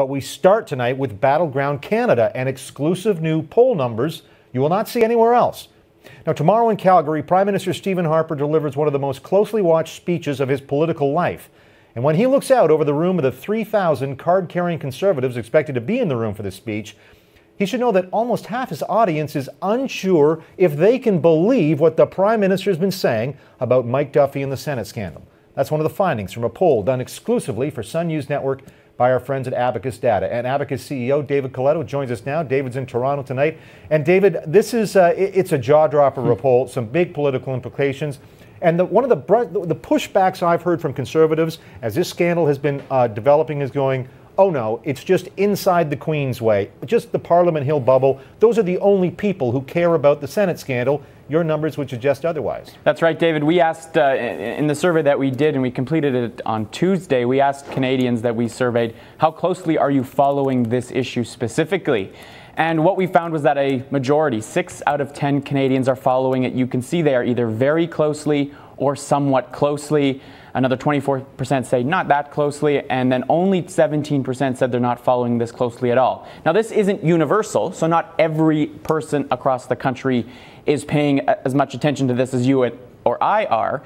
But we start tonight with Battleground Canada and exclusive new poll numbers you will not see anywhere else. Now, tomorrow in Calgary, Prime Minister Stephen Harper delivers one of the most closely watched speeches of his political life. And when he looks out over the room of the 3,000 card carrying conservatives expected to be in the room for this speech, he should know that almost half his audience is unsure if they can believe what the Prime Minister has been saying about Mike Duffy and the Senate scandal. That's one of the findings from a poll done exclusively for Sun News Network by our friends at Abacus Data. And Abacus CEO David Coletto joins us now. David's in Toronto tonight. And David, this is uh, it's a jaw dropper hmm. report, some big political implications. And the, one of the, the pushbacks I've heard from conservatives as this scandal has been uh, developing is going, oh no, it's just inside the Queen's way, just the Parliament Hill bubble. Those are the only people who care about the Senate scandal your numbers would suggest otherwise. That's right, David. We asked uh, in the survey that we did, and we completed it on Tuesday, we asked Canadians that we surveyed, how closely are you following this issue specifically? And what we found was that a majority, six out of 10 Canadians, are following it. You can see they are either very closely or somewhat closely. Another 24% say not that closely, and then only 17% said they're not following this closely at all. Now, this isn't universal, so not every person across the country is paying as much attention to this as you or I are.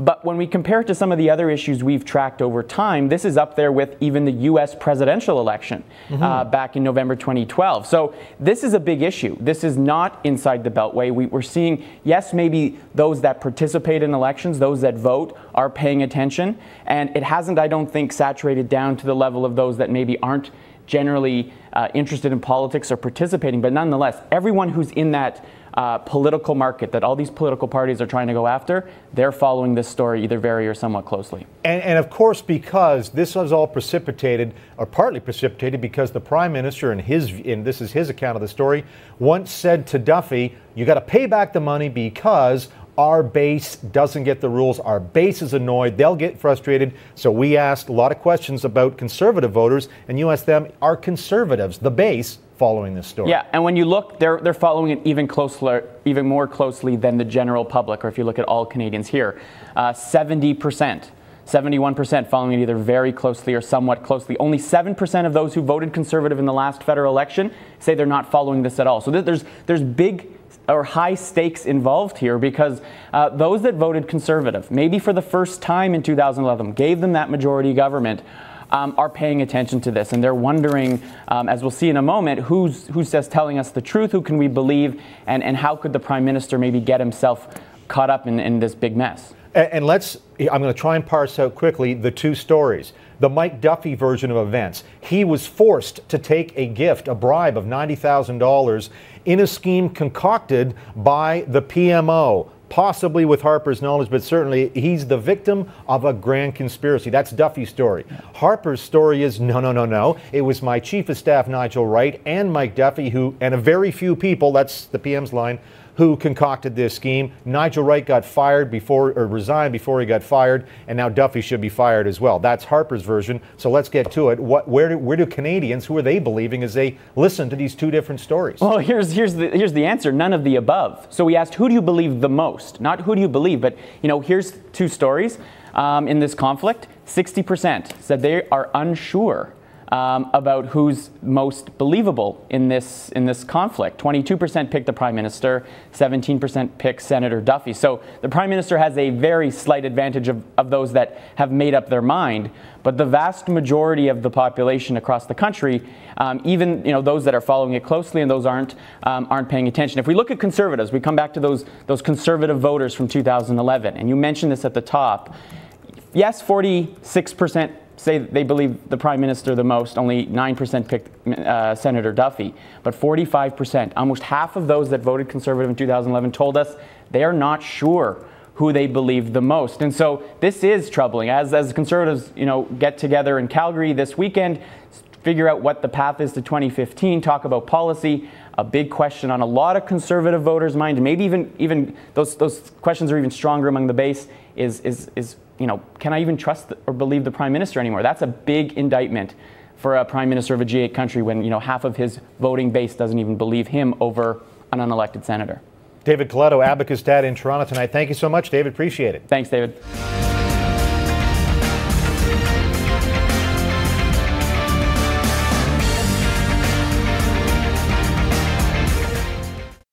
But when we compare it to some of the other issues we've tracked over time, this is up there with even the US presidential election mm-hmm. uh, back in November 2012. So this is a big issue. This is not inside the Beltway. We, are seeing, yes, maybe those that participate in elections, those that vote, are paying attention. And it hasn't, I don't think, saturated down to the level of those that maybe aren't generally uh, interested in politics or participating. But nonetheless, everyone who's in that uh, political market that all these political parties are trying to go after, they're following this story either very or somewhat closely. And, and of course, because this was all precipitated, or partly precipitated, because the prime minister, and his, and this is his account of the story, once said to Duffy, "You got to pay back the money because." our base doesn't get the rules. Our base is annoyed. They'll get frustrated. So we asked a lot of questions about conservative voters, and you asked them, are conservatives, the base, following this story? Yeah, and when you look, they're, they're following it even closer, even more closely than the general public, or if you look at all Canadians here, uh, 70%. 71% following it either very closely or somewhat closely. Only 7% of those who voted conservative in the last federal election say they're not following this at all. So there's, there's big or high stakes involved here because uh, those that voted conservative, maybe for the first time in 2011, gave them that majority government. Um, are paying attention to this, and they're wondering, um, as we'll see in a moment, who's who's just telling us the truth, who can we believe, and and how could the prime minister maybe get himself caught up in, in this big mess? And let's, I'm going to try and parse out quickly the two stories. The Mike Duffy version of events. He was forced to take a gift, a bribe of $90,000 in a scheme concocted by the PMO, possibly with Harper's knowledge, but certainly he's the victim of a grand conspiracy. That's Duffy's story. Harper's story is no, no, no, no. It was my chief of staff, Nigel Wright, and Mike Duffy, who, and a very few people, that's the PM's line, who concocted this scheme. Nigel Wright got fired before, or resigned before he got fired, and now Duffy should be fired as well. That's Harper's version. So let's get to it. What, where, do, where do Canadians, who are they believing as they listen to these two different stories? Well, here's, here's, the, here's the answer none of the above. So we asked, who do you believe the most? Not who do you believe, but, you know, here's two stories um, in this conflict. 60% said they are unsure um, about who's most believable in this, in this conflict. 22% pick the Prime Minister, 17% pick Senator Duffy. So the Prime Minister has a very slight advantage of, of those that have made up their mind. But the vast majority of the population across the country, um, even you know, those that are following it closely and those aren't, um, aren't paying attention. If we look at conservatives, we come back to those, those conservative voters from 2011, and you mentioned this at the top yes, 46% say they believe the prime minister the most. Only 9% picked uh, Senator Duffy, but 45%, almost half of those that voted conservative in 2011 told us they are not sure who they believe the most. And so this is troubling. As as conservatives, you know, get together in Calgary this weekend, figure out what the path is to 2015, talk about policy, a big question on a lot of conservative voters' mind, maybe even even those those questions are even stronger among the base is is is you know, can I even trust or believe the prime minister anymore? That's a big indictment for a prime minister of a G8 country when, you know, half of his voting base doesn't even believe him over an unelected senator. David Coletto, Abacus Dad in Toronto tonight. Thank you so much, David. Appreciate it. Thanks, David.